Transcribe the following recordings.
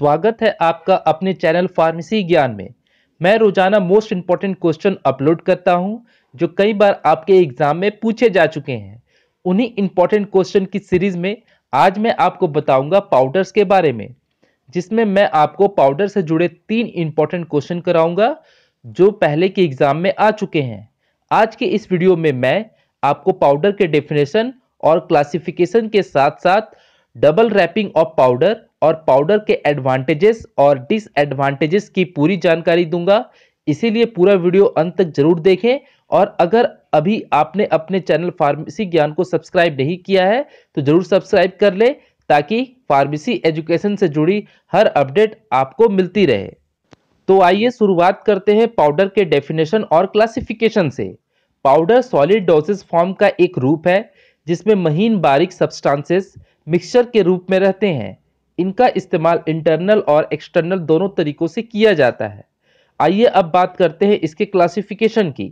स्वागत है आपका अपने चैनल फार्मेसी ज्ञान में मैं रोजाना मोस्ट इंपॉर्टेंट क्वेश्चन अपलोड करता हूं जो कई बार आपके एग्जाम में पूछे जा चुके हैं उन्हीं इंपॉर्टेंट क्वेश्चन की सीरीज में आज मैं आपको बताऊंगा पाउडर्स के बारे में जिसमें मैं आपको पाउडर से जुड़े तीन इंपॉर्टेंट क्वेश्चन कराऊंगा जो पहले के एग्जाम में आ चुके हैं आज के इस वीडियो में मैं आपको पाउडर के डेफिनेशन और क्लासिफिकेशन के साथ साथ डबल रैपिंग ऑफ पाउडर और पाउडर के एडवांटेजेस और डिसएडवांटेजेस की पूरी जानकारी दूंगा इसीलिए पूरा वीडियो अंत तक जरूर देखें और अगर अभी आपने अपने चैनल फार्मेसी ज्ञान को सब्सक्राइब नहीं किया है तो ज़रूर सब्सक्राइब कर लें ताकि फार्मेसी एजुकेशन से जुड़ी हर अपडेट आपको मिलती रहे तो आइए शुरुआत करते हैं पाउडर के डेफिनेशन और क्लासिफिकेशन से पाउडर सॉलिड डोसेस फॉर्म का एक रूप है जिसमें महीन बारीक सब्सटांसेस मिक्सचर के रूप में रहते हैं इनका इस्तेमाल इंटरनल और एक्सटर्नल दोनों तरीकों से किया जाता है आइए अब बात करते हैं इसके क्लासिफिकेशन की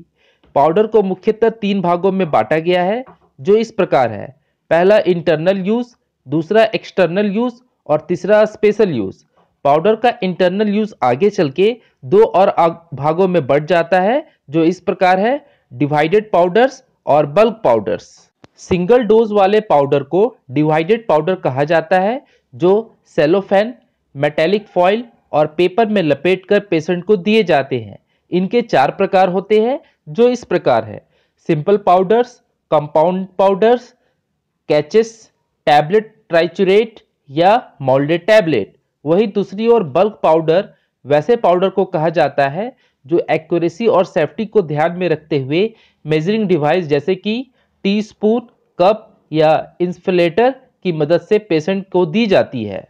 पाउडर को मुख्यतः तीन भागों में बांटा गया है जो इस प्रकार है पहला इंटरनल यूज़ दूसरा एक्सटर्नल यूज़ और तीसरा स्पेशल यूज़ पाउडर का इंटरनल यूज़ आगे चल के दो और भागों में बढ़ जाता है जो इस प्रकार है डिवाइडेड पाउडर्स और बल्क पाउडर्स सिंगल डोज वाले पाउडर को डिवाइडेड पाउडर कहा जाता है जो सेलोफेन मेटेलिक फॉइल और पेपर में लपेटकर पेशेंट को दिए जाते हैं इनके चार प्रकार होते हैं जो इस प्रकार है simple powders compound powders cachets tablet triturate या मोल्डेड टैबलेट वही दूसरी ओर बल्क पाउडर वैसे पाउडर को कहा जाता है जो एक्यूरेसी और सेफ्टी को ध्यान में रखते हुए मेजरिंग डिवाइस जैसे कि टीस्पून कप या इंसुलेटर की मदद से पेशेंट को दी जाती है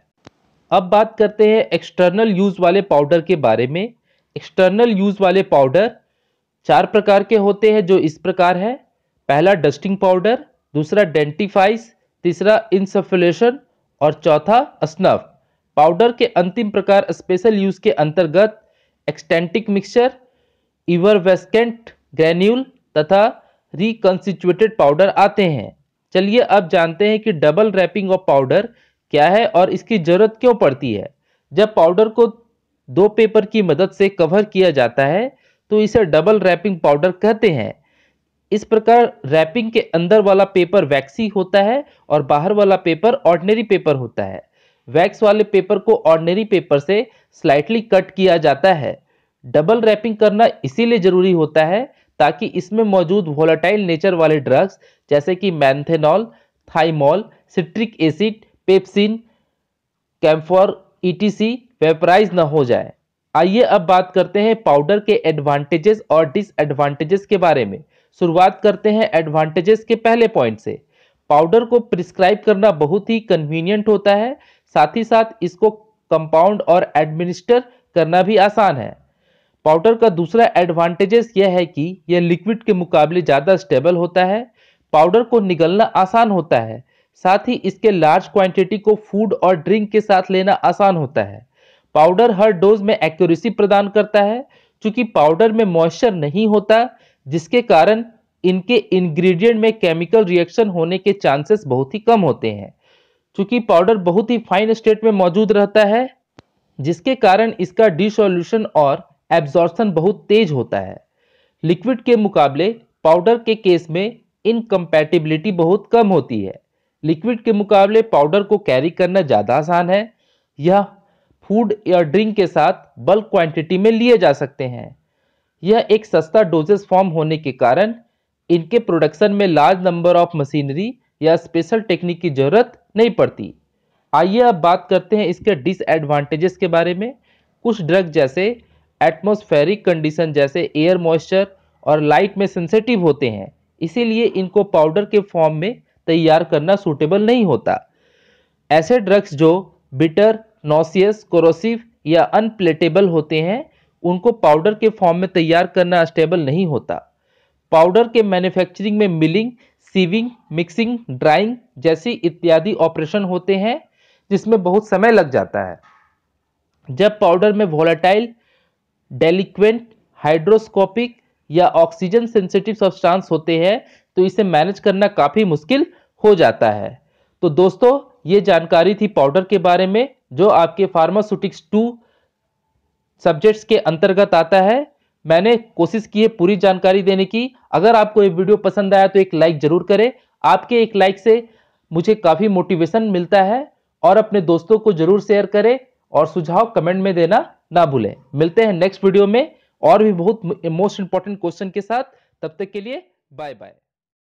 अब बात करते हैं एक्सटर्नल यूज़ वाले पाउडर के बारे में एक्सटर्नल यूज़ वाले पाउडर चार प्रकार के होते हैं जो इस प्रकार है पहला डस्टिंग पाउडर दूसरा डेंटिफाइस तीसरा इंसफ्लेशन और चौथा स्नफ पाउडर के अंतिम प्रकार स्पेशल यूज़ के अंतर्गत एक्सटेंटिक मिक्सचर इवरवेस्केंट ग्रेन्यूल तथा रिकंस्टिट्यूटेड पाउडर आते हैं चलिए अब जानते हैं कि डबल रैपिंग ऑफ पाउडर क्या है और इसकी ज़रूरत क्यों पड़ती है जब पाउडर को दो पेपर की मदद से कवर किया जाता है तो इसे डबल रैपिंग पाउडर कहते हैं इस प्रकार रैपिंग के अंदर वाला पेपर वैक्सी होता है और बाहर वाला पेपर ऑर्डनरी पेपर होता है वैक्स वाले पेपर को ऑर्डनरी पेपर से स्लाइटली कट किया जाता है डबल रैपिंग करना इसीलिए ज़रूरी होता है ताकि इसमें मौजूद वोलाटाइल नेचर वाले ड्रग्स जैसे कि menthol thymol citric acid pepsin camphor ETC vaporise ना हो जाए आइए अब बात करते हैं पाउडर के एडवांटेजेस और डिसएडवांटेजेस के बारे में शुरुआत करते हैं एडवांटेजेस के पहले पॉइंट से पाउडर को प्रिस्क्राइब करना बहुत ही कन्वीनियंट होता है साथ ही साथ इसको कंपाउंड और एडमिनिस्टर करना भी आसान है पाउडर का दूसरा एडवांटेजेस यह है कि यह लिक्विड के मुकाबले ज़्यादा स्टेबल होता है पाउडर को निगलना आसान होता है साथ ही इसके लार्ज क्वांटिटी को फूड और ड्रिंक के साथ लेना आसान होता है पाउडर हर डोज में एक्यूरेसी प्रदान करता है चूँकि पाउडर में मॉइस्चर नहीं होता जिसके कारण इनके इंग्रेडिएंट में केमिकल रिएक्शन होने के चांसेस बहुत ही कम होते हैं चूँकि पाउडर बहुत ही फाइन स्टेट में मौजूद रहता है जिसके कारण इसका डिसोल्यूशन और एब्जॉर्सन बहुत तेज होता है लिक्विड के मुकाबले पाउडर के केस में इनकम्पैटिबिलिटी बहुत कम होती है लिक्विड के मुकाबले पाउडर को कैरी करना ज़्यादा आसान है यह फूड या ड्रिंक के साथ बल्क क्वांटिटी में लिए जा सकते हैं यह एक सस्ता डोजेस फॉर्म होने के कारण इनके प्रोडक्शन में लार्ज नंबर ऑफ मशीनरी या स्पेशल टेक्निक की ज़रूरत नहीं पड़ती आइए अब बात करते हैं इसके डिसएडवांटेजेस के बारे में कुछ ड्रग जैसे एटमोस्फेरिक कंडीशन जैसे एयर मॉइस्चर और लाइट में सेंसेटिव होते हैं इसीलिए इनको पाउडर के फॉर्म में तैयार करना सूटेबल नहीं होता ऐसे ड्रग्स जो बिटर नोसियस क्रोसिव या अनप्लेटेबल होते हैं उनको पाउडर के फॉर्म में तैयार करना स्टेबल नहीं होता पाउडर के मैन्युफैक्चरिंग में मिलिंग सीविंग मिक्सिंग ड्राइंग जैसी इत्यादि ऑपरेशन होते हैं जिसमें बहुत समय लग जाता है जब पाउडर में वोलाटाइल डेलिक्वेंट हाइड्रोस्कोपिक या ऑक्सीजन सेंसिटिव सब्सटेंस होते हैं तो इसे मैनेज करना काफ़ी मुश्किल हो जाता है तो दोस्तों ये जानकारी थी पाउडर के बारे में जो आपके फार्मास्यूटिक्स टू सब्जेक्ट्स के अंतर्गत आता है मैंने कोशिश की है पूरी जानकारी देने की अगर आपको ये वीडियो पसंद आया तो एक लाइक ज़रूर करें आपके एक लाइक से मुझे काफ़ी मोटिवेशन मिलता है और अपने दोस्तों को ज़रूर शेयर करें और सुझाव कमेंट में देना ना भूलें मिलते हैं नेक्स्ट वीडियो में और भी बहुत मोस्ट इंपॉर्टेंट क्वेश्चन के साथ तब तक के लिए बाय बाय